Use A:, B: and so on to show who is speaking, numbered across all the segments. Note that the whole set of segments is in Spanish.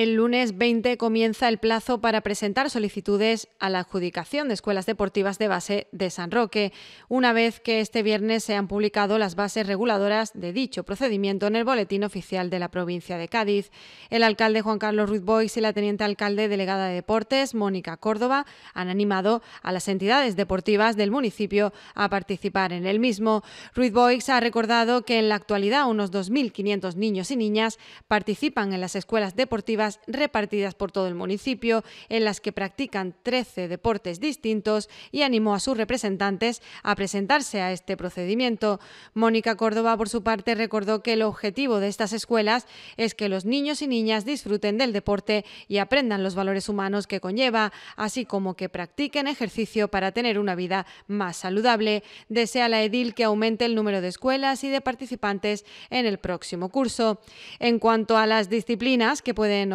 A: El lunes 20 comienza el plazo para presentar solicitudes a la adjudicación de escuelas deportivas de base de San Roque, una vez que este viernes se han publicado las bases reguladoras de dicho procedimiento en el Boletín Oficial de la provincia de Cádiz. El alcalde Juan Carlos Ruiz Boix y la teniente alcalde delegada de Deportes, Mónica Córdoba, han animado a las entidades deportivas del municipio a participar en el mismo. Ruiz Boix ha recordado que en la actualidad unos 2.500 niños y niñas participan en las escuelas deportivas repartidas por todo el municipio, en las que practican 13 deportes distintos y animó a sus representantes a presentarse a este procedimiento. Mónica Córdoba, por su parte, recordó que el objetivo de estas escuelas es que los niños y niñas disfruten del deporte y aprendan los valores humanos que conlleva, así como que practiquen ejercicio para tener una vida más saludable. Desea la edil que aumente el número de escuelas y de participantes en el próximo curso. En cuanto a las disciplinas que pueden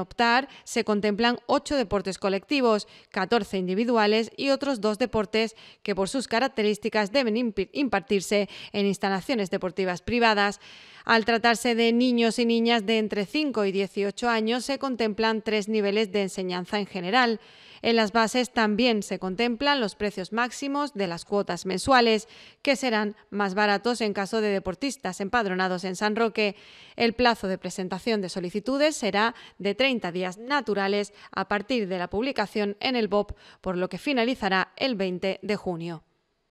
A: se contemplan ocho deportes colectivos, 14 individuales y otros dos deportes que por sus características deben impartirse en instalaciones deportivas privadas. Al tratarse de niños y niñas de entre 5 y 18 años, se contemplan tres niveles de enseñanza en general. En las bases también se contemplan los precios máximos de las cuotas mensuales, que serán más baratos en caso de deportistas empadronados en San Roque. El plazo de presentación de solicitudes será de 30 días naturales a partir de la publicación en el BOP, por lo que finalizará el 20 de junio.